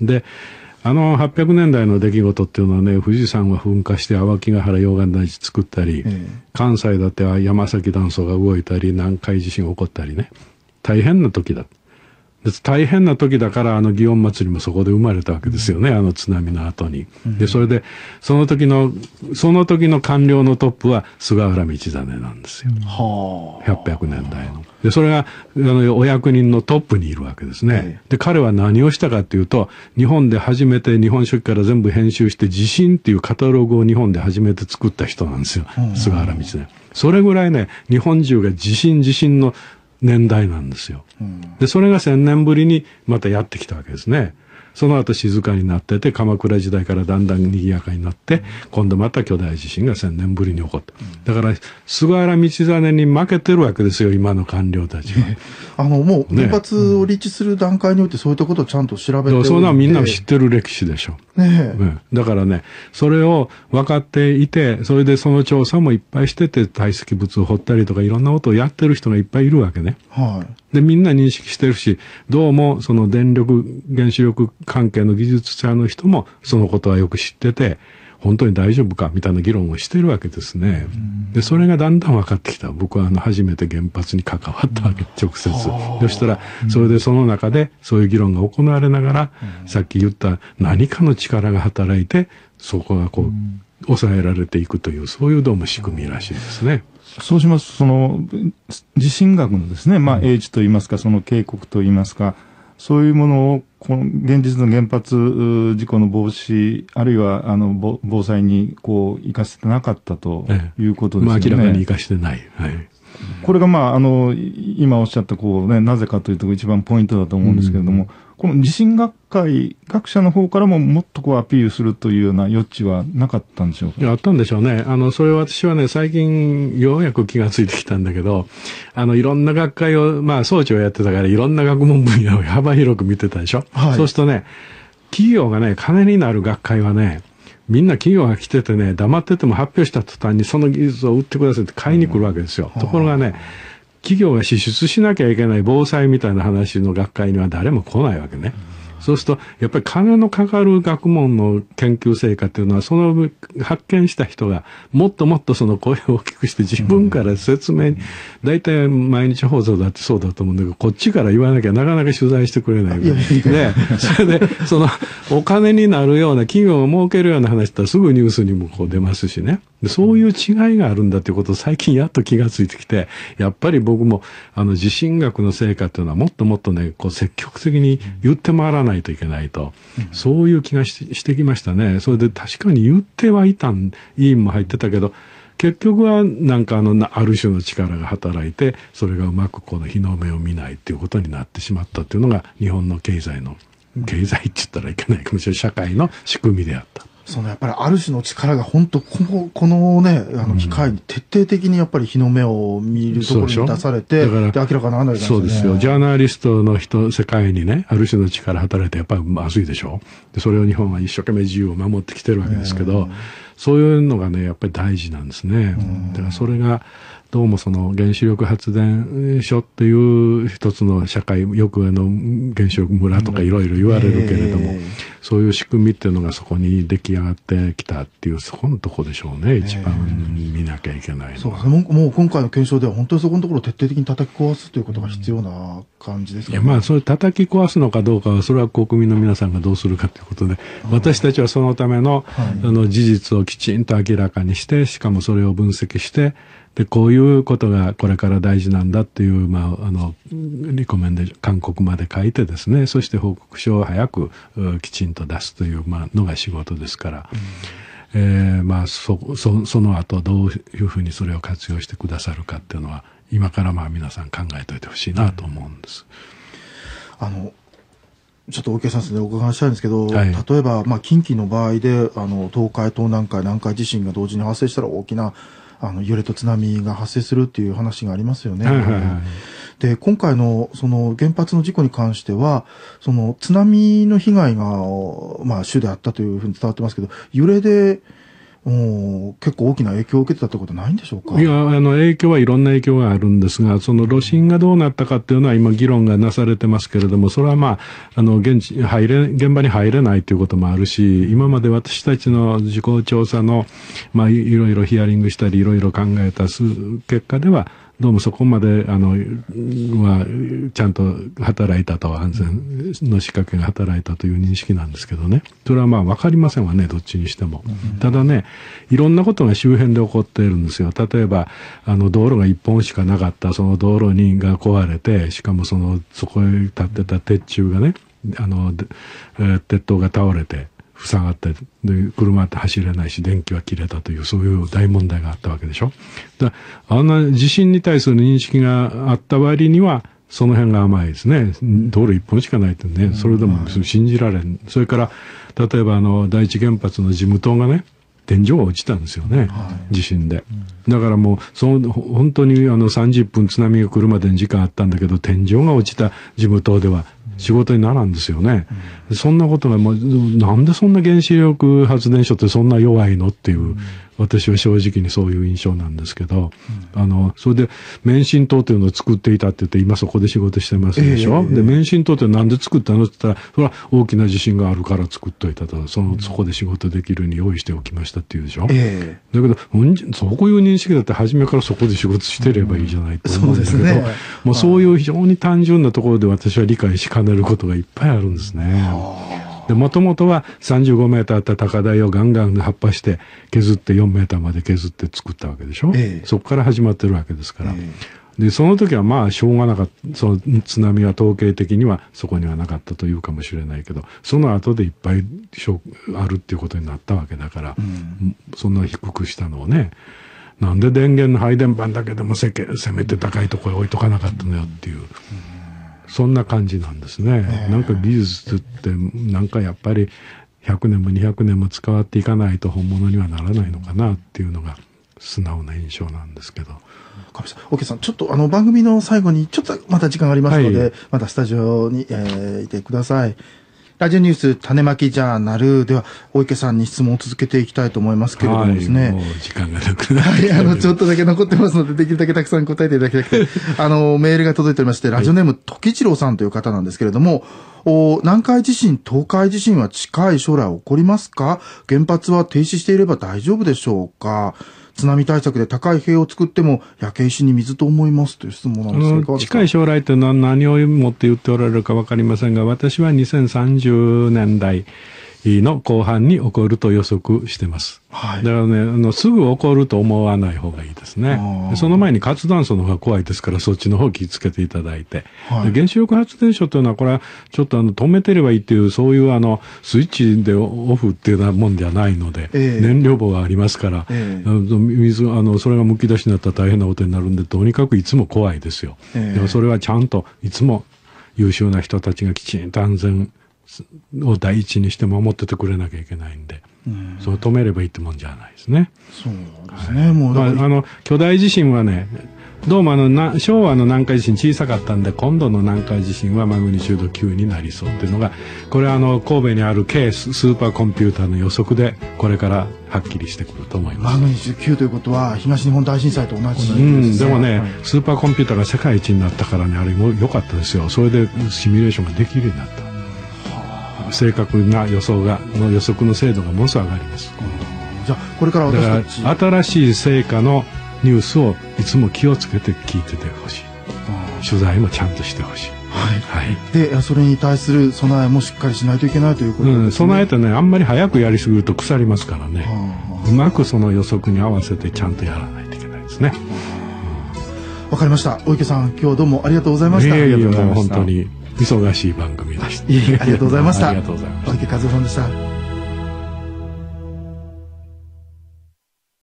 で、あの800年代の出来事っていうのはね、富士山が噴火して淡木ヶ原溶岩団地作ったり、えー、関西だって山崎断層が動いたり、南海地震が起こったりね、大変な時だ。大変な時だからあの祇園祭もそこで生まれたわけですよね、うん、あの津波の後に。でそれでその時のその時の官僚のトップは菅原道真なんですよ、うん、800年代の。でそれがあのお役人のトップにいるわけですね。で彼は何をしたかというと日本で初めて日本書紀から全部編集して「地震」っていうカタログを日本で初めて作った人なんですよ、菅原道真。それぐらいね日本中が地震地震の年代なんですよ。で、それが千年ぶりにまたやってきたわけですね。その後静かになってて、鎌倉時代からだんだん賑やかになって、今度また巨大地震が千年ぶりに起こった。だから、菅原道真に負けてるわけですよ、今の官僚たちは。あの、もう、原発を立地する段階において、そういったことをちゃんと調べて、ね、そんなみんな知ってる歴史でしょ。ねうん、だからね、それを分かっていて、それでその調査もいっぱいしてて、堆積物を掘ったりとか、いろんなことをやってる人がいっぱいいるわけね。はい。で、みんな認識してるし、どうもその電力、原子力関係の技術者の人もそのことはよく知ってて、本当に大丈夫かみたいな議論をしてるわけですね。で、それがだんだん分かってきた。僕はあの初めて原発に関わったわけ、直接。そしたら、それでその中でそういう議論が行われながら、さっき言った何かの力が働いて、そこがこう、抑えられていくという、そういうどうも仕組みらしいですね。そうしますと、その、地震学のですね、まあ、英知といいますか、その警告といいますか、そういうものをこの現実の原発事故の防止、あるいはあの防災にこう生かせてなかったということですよね。ええまあ、明らかに生かしてない。はい、これが、まあ、あの今おっしゃったこう、ね、なぜかというとこ一番ポイントだと思うんですけれども、うんこの地震学会、学者の方からももっとこうアピールするというような余地はなかったんでしょうかあったんでしょうね。あの、それは私はね、最近ようやく気がついてきたんだけど、あの、いろんな学会を、まあ、総長やってたから、いろんな学問分野を幅広く見てたでしょ。はい、そうするとね、企業がね、金になる学会はね、みんな企業が来ててね、黙ってても発表した途端にその技術を売ってくださいって買いに来るわけですよ。うん、ところがね、企業が支出しなきゃいけない防災みたいな話の学会には誰も来ないわけね。そうすると、やっぱり金のかかる学問の研究成果っていうのは、その発見した人が、もっともっとその声を大きくして、自分から説明に、大体毎日放送だってそうだと思うんだけど、こっちから言わなきゃなかなか取材してくれないで、それで、その、お金になるような、企業を儲けるような話だったらすぐニュースにもこう出ますしね。でそういう違いがあるんだということを最近やっと気がついてきて、やっぱり僕も、あの、地震学の成果っていうのはもっともっとね、こう積極的に言って回らないといけないと、そういう気がしてきましたね。それで確かに言ってはいたん、委員も入ってたけど、結局はなんかあの、ある種の力が働いて、それがうまくこの日の目を見ないっていうことになってしまったっていうのが、日本の経済の、経済って言ったらいけないかもしれない、社会の仕組みであった。そのやっぱりある種の力が本当この、このね、あの機会に徹底的にやっぱり日の目を見るところに出されて、うん、明らかならないですね。そうですよ。ジャーナリストの人、世界にね、ある種の力働いてやっぱりまずいでしょ。で、それを日本は一生懸命自由を守ってきてるわけですけど、そういうのがね、やっぱり大事なんですね。だからそれが、どうもその原子力発電所っていう一つの社会、よくあの原子力村とかいろいろ言われるけれども、えーそういう仕組みっていうのがそこに出来上がってきたっていう、そこのとこでしょうね、一番見なきゃいけないのえー、そうですね。もう今回の検証では本当にそこのところを徹底的に叩き壊すということが必要な感じですか、ね、いやまあそれ叩き壊すのかどうかはそれは国民の皆さんがどうするかということで私たちはそのためのあの事実をきちんと明らかにしてしかもそれを分析してでこういうことがこれから大事なんだっていう、まあ、あのリコメンで韓国まで書いてですねそして報告書を早くきちんと出すという、まあのが仕事ですから。うんえー、まあそそその後どういうふうにそれを活用してくださるかっていうのは今からまあ皆さん考えといてほしいなと思うんです。あのちょっと大池さんですね、お伺いしたいんですけど、はい、例えば、まあ、近畿の場合で、あの、東海、東南海、南海地震が同時に発生したら大きな、あの、揺れと津波が発生するっていう話がありますよね。はいはいはいで、今回のその原発の事故に関しては、その津波の被害が、まあ主であったというふうに伝わってますけど、揺れで、結構大きな影響を受けてたってことはないんでしょうかいや、あの、影響はいろんな影響があるんですが、その露震がどうなったかっていうのは今議論がなされてますけれども、それはまあ、あの、現地、入れ、現場に入れないということもあるし、今まで私たちの事故調査の、まあ、いろいろヒアリングしたり、いろいろ考えた結果では、どうもそこまで、あの、は、ちゃんと働いたと、安全の仕掛けが働いたという認識なんですけどね。それはまあ分かりませんわね、どっちにしても。ただね、いろんなことが周辺で起こっているんですよ。例えば、あの、道路が一本しかなかった、その道路人が壊れて、しかもその、そこへ立ってた鉄柱がね、あの、鉄塔が倒れて、塞がってで車って走れないし電気は切れたというそういう大問題があったわけでしょ。だあんな地震に対する認識があった割にはその辺が甘いですね。道路一本しかないとね、それでも信じられん。それから、例えばあの、第一原発の事務棟がね、天井が落ちたんですよね、地震で。だからもう、その、本当にあの30分津波が来るまでに時間あったんだけど、天井が落ちた事務棟では仕事にならんですよね。うん、そんなことが、まあ、なんでそんな原子力発電所ってそんな弱いのっていう私は正直にそういう印象なんですけど、うん、あの、それで、免震灯というのを作っていたって言って、今そこで仕事してますでしょ、えー、で、免震灯ってなんで作ったのって言ったら、それは大きな地震があるから作っといたと、その、そこで仕事できるように用意しておきましたって言うでしょ、えー、だけど、そういう認識だって初めからそこで仕事してればいいじゃないと思うんだけど、うん、う、ね、もうそういう非常に単純なところで私は理解しかねることがいっぱいあるんですね。で、もともとは35メーターあった高台をガンガン発破して、削って4メーターまで削って作ったわけでしょ、えそこから始まってるわけですから。えで、その時はまあ、しょうがなかった、その津波は統計的にはそこにはなかったというかもしれないけど、その後でいっぱいあるっていうことになったわけだから、うん、そんな低くしたのをね、なんで電源の配電盤だけでもせけせめて高いところへ置いとかなかったのよっていう。うんうんそんな感じなんですね。なんか技術ってなんかやっぱり100年も200年も使っていかないと本物にはならないのかなっていうのが素直な印象なんですけど。神さん、オさん、ちょっとあの番組の最後にちょっとまた時間がありますので、はい、またスタジオに、えー、いてください。ラジオニュース種まきジャーナルでは、大池さんに質問を続けていきたいと思いますけれどもですね。はい、時間がなくなはい、あの、ちょっとだけ残ってますので、できるだけたくさん答えていただきたくて、あの、メールが届いておりまして、ラジオネーム、時一郎さんという方なんですけれども、お南海地震、東海地震は近い将来起こりますか原発は停止していれば大丈夫でしょうか津波対策で高い塀を作っても焼け石に水と思いますという質問なんですけど近い将来というのは何をもって言っておられるか分かりませんが私は2030年代の後半に起こると予測してます。はい、だからね、あの、すぐ起こると思わない方がいいですね。その前に活断層の方が怖いですから、そっちの方気をつけていただいて、はい、原子力発電所というのは、これはちょっとあの、止めてればいいっていう、そういうあの、スイッチでオフっていうようなもんじゃないので、えー、燃料棒がありますから、えー、水、あの、それがむき出しになったら大変なことになるんで、とにかくいつも怖いですよ。えー、でもそれはちゃんと、いつも優秀な人たちがきちんと安全を第一にして守っててくれなきゃいけないんで、それ止めればいいってもんじゃないですね。そうですね、はい、もう、まあ、あの巨大地震はねどうもあのな昭和の南海地震小さかったんで今度の南海地震はマグニチュード9になりそうっていうのがこれはあの神戸にある K スーパーコンピューターの予測でこれからはっきりしてくると思いますマグニチュード9ということは東日本大震災と同じで、ね、うん、でもね、はい、スーパーコンピューターが世界一になったからねあれも良かったですよそれでシミュレーションができるようになった正確な予想がの予測の精度がものすごく上がりますじゃあこれから私た新しい成果のニュースをいつも気をつけて聞いててほしい取材もちゃんとしてほしいはい、はい、でそれに対する備えもしっかりしないといけないということですね、うん、備えてねあんまり早くやりすぎると腐りますからねうまくその予測に合わせてちゃんとやらないといけないですねわ、かりました大池さん今日どうもありがとうございました、えー、ありがとうございました本当に忙しい番組でした。いえいえ、ありがとうございました。ありがとうございました。小池和夫でした。